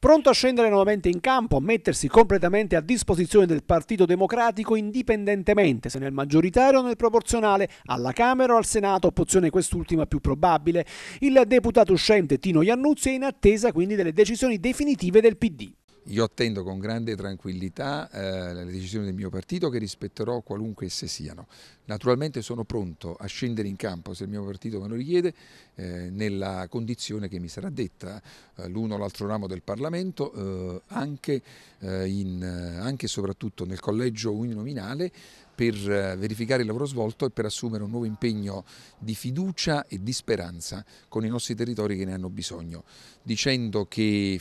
pronto a scendere nuovamente in campo, a mettersi completamente a disposizione del Partito Democratico indipendentemente se nel maggioritario o nel proporzionale, alla Camera o al Senato, opzione quest'ultima più probabile. Il deputato uscente Tino Iannuzzi è in attesa quindi delle decisioni definitive del PD. Io attendo con grande tranquillità eh, le decisioni del mio partito che rispetterò qualunque esse siano. Naturalmente sono pronto a scendere in campo se il mio partito me lo richiede eh, nella condizione che mi sarà detta eh, l'uno o l'altro ramo del Parlamento, eh, eh, eh, anche, e soprattutto nel collegio uninominale per verificare il lavoro svolto e per assumere un nuovo impegno di fiducia e di speranza con i nostri territori che ne hanno bisogno, dicendo che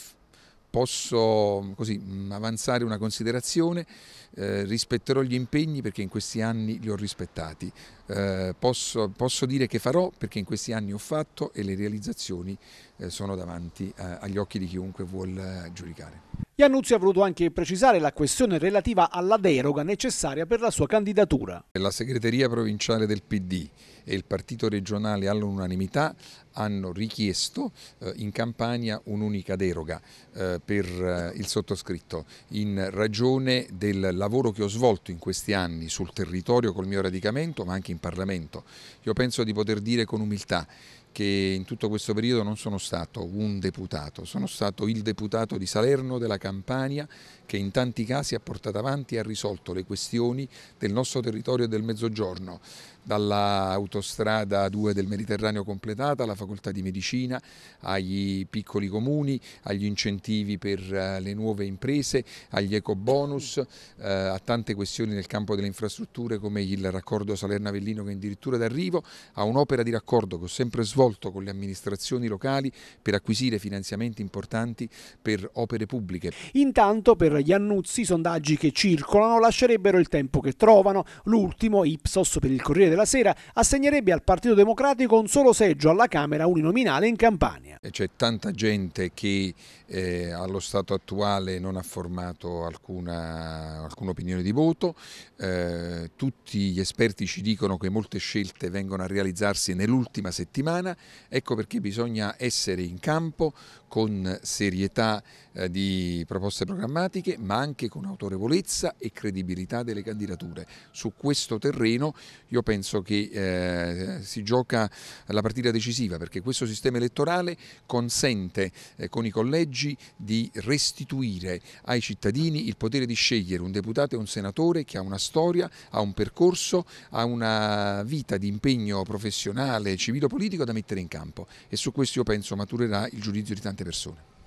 posso così, mm, avanzare una considerazione, eh, rispetterò gli impegni perché in questi anni li ho rispettati, eh, posso, posso, dire che farò perché in questi anni ho fatto e le realizzazioni eh, sono davanti eh, agli occhi di chiunque vuol eh, giudicare. Iannuzzi ha voluto anche precisare la questione relativa alla deroga necessaria per la sua candidatura. La segreteria provinciale del PD e il partito regionale all'unanimità hanno richiesto eh, in campagna un'unica deroga eh, per eh, il sottoscritto in ragione del lavoro che ho svolto in questi anni sul territorio col mio radicamento ma anche in Parlamento. Io penso di poter dire con umiltà che in tutto questo periodo non sono stato un deputato, sono stato il deputato di Salerno, della Campania, che in tanti casi ha portato avanti e ha risolto le questioni del nostro territorio e del Mezzogiorno dall'autostrada 2 del Mediterraneo completata alla facoltà di medicina, ai piccoli comuni, agli incentivi per eh, le nuove imprese, agli ecobonus, eh, a tante questioni nel campo delle infrastrutture come il raccordo Salerno-Avellino che è addirittura d'arrivo, a un'opera di raccordo che ho sempre svolto con le amministrazioni locali per acquisire finanziamenti importanti per opere pubbliche. Intanto per gli Iannuzzi i sondaggi che circolano lascerebbero il tempo che trovano, l'ultimo Ipsos per il Corriere della della sera assegnerebbe al Partito Democratico un solo seggio alla Camera uninominale in Campania. C'è tanta gente che eh, allo stato attuale non ha formato alcuna, alcuna opinione di voto, eh, tutti gli esperti ci dicono che molte scelte vengono a realizzarsi nell'ultima settimana, ecco perché bisogna essere in campo con serietà eh, di proposte programmatiche ma anche con autorevolezza e credibilità delle candidature. Su questo terreno io penso senso che eh, si gioca la partita decisiva perché questo sistema elettorale consente eh, con i collegi di restituire ai cittadini il potere di scegliere un deputato e un senatore che ha una storia, ha un percorso, ha una vita di impegno professionale, civilo-politico da mettere in campo e su questo io penso maturerà il giudizio di tante persone.